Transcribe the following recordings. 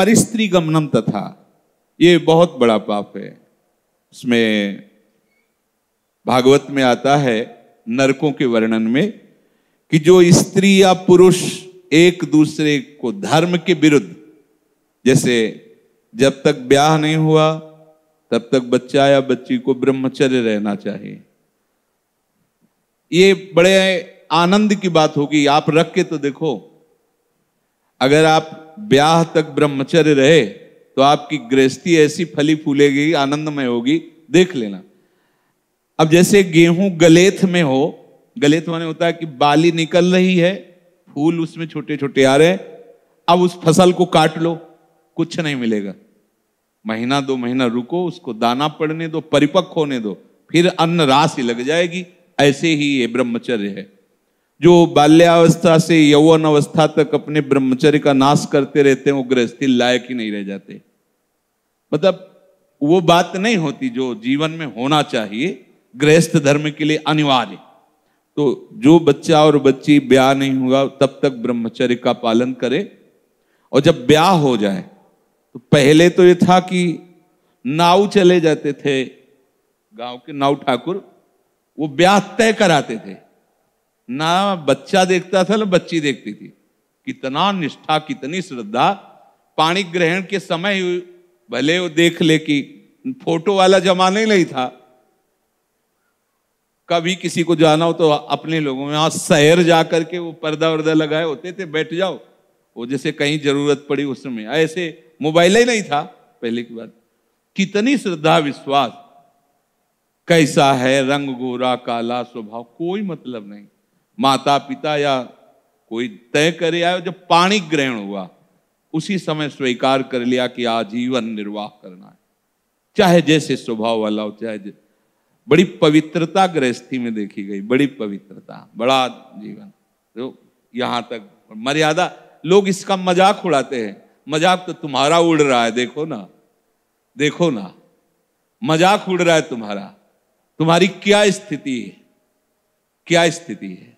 परिस्त्री गमनम तथा ये बहुत बड़ा पाप है इसमें भागवत में आता है नरकों के वर्णन में कि जो स्त्री या पुरुष एक दूसरे को धर्म के विरुद्ध जैसे जब तक ब्याह नहीं हुआ तब तक बच्चा या बच्ची को ब्रह्मचर्य रहना चाहिए ये बड़े आनंद की बात होगी आप रख के तो देखो अगर आप ब्याह तक ब्रह्मचर्य रहे तो आपकी गृहस्थी ऐसी फली फूलेगी आनंदमय होगी देख लेना अब जैसे गेहूं गलेथ में हो गलेथ माने होता है कि बाली निकल रही है फूल उसमें छोटे छोटे आ रहे हैं अब उस फसल को काट लो कुछ नहीं मिलेगा महीना दो महीना रुको उसको दाना पड़ने दो परिपक्व होने दो फिर अन्न राशि लग जाएगी ऐसे ही ये ब्रह्मचर्य है जो बाल्यावस्था से यौवन अवस्था तक अपने ब्रह्मचर्य का नाश करते रहते हैं वो गृहस्थी लायक ही नहीं रह जाते मतलब वो बात नहीं होती जो जीवन में होना चाहिए गृहस्थ धर्म के लिए अनिवार्य तो जो बच्चा और बच्ची ब्याह नहीं हुआ तब तक ब्रह्मचर्य का पालन करे और जब ब्याह हो जाए तो पहले तो ये था कि नाव चले जाते थे गांव के नाव ठाकुर वो ब्याह तय कराते थे ना बच्चा देखता था ना बच्ची देखती थी कितना निष्ठा कितनी श्रद्धा पाणी ग्रहण के समय भले वो देख ले कि फोटो वाला जमाना ही नहीं था कभी किसी को जाना हो तो अपने लोगों में यहां शहर जा करके वो पर्दा वर्दा लगाए होते थे बैठ जाओ वो जैसे कहीं जरूरत पड़ी उस समय ऐसे मोबाइल ही नहीं था पहले की बात कितनी श्रद्धा विश्वास कैसा है रंग गोरा काला स्वभाव कोई मतलब नहीं माता पिता या कोई तय करे आए जब पाणी ग्रहण हुआ उसी समय स्वीकार कर लिया कि आजीवन निर्वाह करना है चाहे जैसे स्वभाव वाला हो चाहे बड़ी पवित्रता गृहस्थी में देखी गई बड़ी पवित्रता बड़ा जीवन तो यहां तक मर्यादा लोग इसका मजाक उड़ाते हैं मजाक तो तुम्हारा उड़ रहा है देखो ना देखो ना मजाक उड़ रहा है तुम्हारा तुम्हारी क्या स्थिति है क्या स्थिति है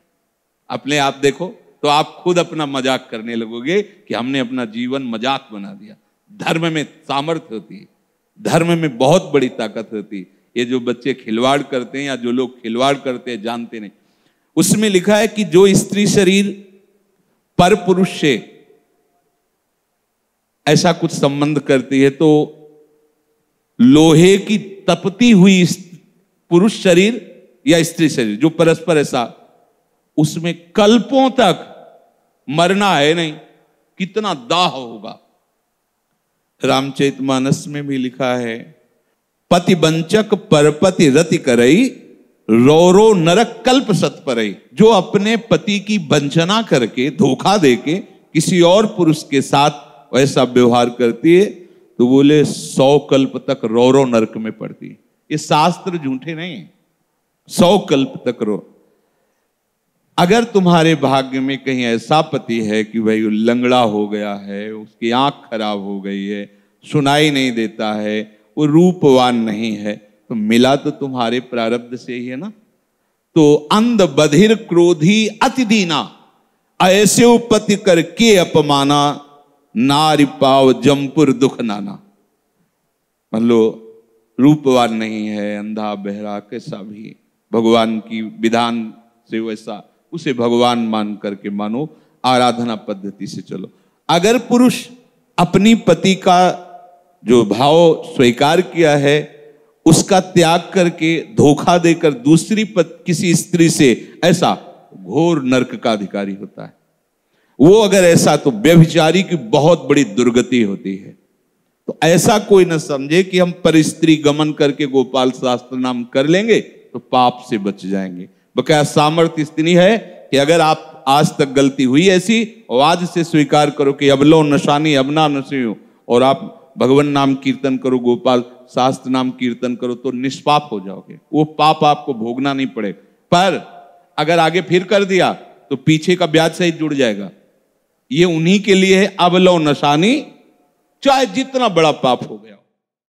अपने आप देखो तो आप खुद अपना मजाक करने लगोगे कि हमने अपना जीवन मजाक बना दिया धर्म में सामर्थ्य होती है धर्म में बहुत बड़ी ताकत होती है ये जो बच्चे खिलवाड़ करते हैं या जो लोग खिलवाड़ करते हैं जानते नहीं उसमें लिखा है कि जो स्त्री शरीर पर पुरुष से ऐसा कुछ संबंध करती है तो लोहे की तपती हुई पुरुष शरीर या स्त्री शरीर जो परस्पर ऐसा उसमें कल्पों तक मरना है नहीं कितना दाह होगा रामचरित मानस में भी लिखा है पति बंचक परपति रति करई रोरो नरक कल्प सत परई जो अपने पति की वंचना करके धोखा देके किसी और पुरुष के साथ वैसा व्यवहार करती है तो बोले सौ कल्प तक रोरो नरक में पड़ती ये शास्त्र झूठे नहीं सौ कल्प तक रो अगर तुम्हारे भाग्य में कहीं ऐसा पति है कि भाई लंगड़ा हो गया है उसकी आंख खराब हो गई है सुनाई नहीं देता है वो रूपवान नहीं है तो मिला तो तुम्हारे प्रारब्ध से ही है ना तो अंध बधिर क्रोधी अति दीना ऐसे उपति करके अपमाना नारी पाव जमपुर दुख नाना मान लो रूपवान नहीं है अंधा बहरा कैसा भी भगवान की विधान से वैसा उसे भगवान मान करके मानो आराधना पद्धति से चलो अगर पुरुष अपनी पति का जो भाव स्वीकार किया है उसका त्याग करके धोखा देकर दूसरी पत, किसी स्त्री से ऐसा घोर नरक का अधिकारी होता है वो अगर ऐसा तो व्यभिचारी की बहुत बड़ी दुर्गति होती है तो ऐसा कोई ना समझे कि हम पर स्त्री गमन करके गोपाल शास्त्र नाम कर लेंगे तो पाप से बच जाएंगे बकाया सामर्थ्य इतनी है कि अगर आप आज तक गलती हुई ऐसी और आज से स्वीकार करो कि अब लो नशानी अब ना नशी और आप भगवान नाम कीर्तन करो गोपाल शास्त्र नाम कीर्तन करो तो निष्पाप हो जाओगे वो पाप आपको भोगना नहीं पड़ेगा पर अगर आगे फिर कर दिया तो पीछे का ब्याज सहित जुड़ जाएगा ये उन्हीं के लिए है अब लो नशानी चाहे जितना बड़ा पाप हो गया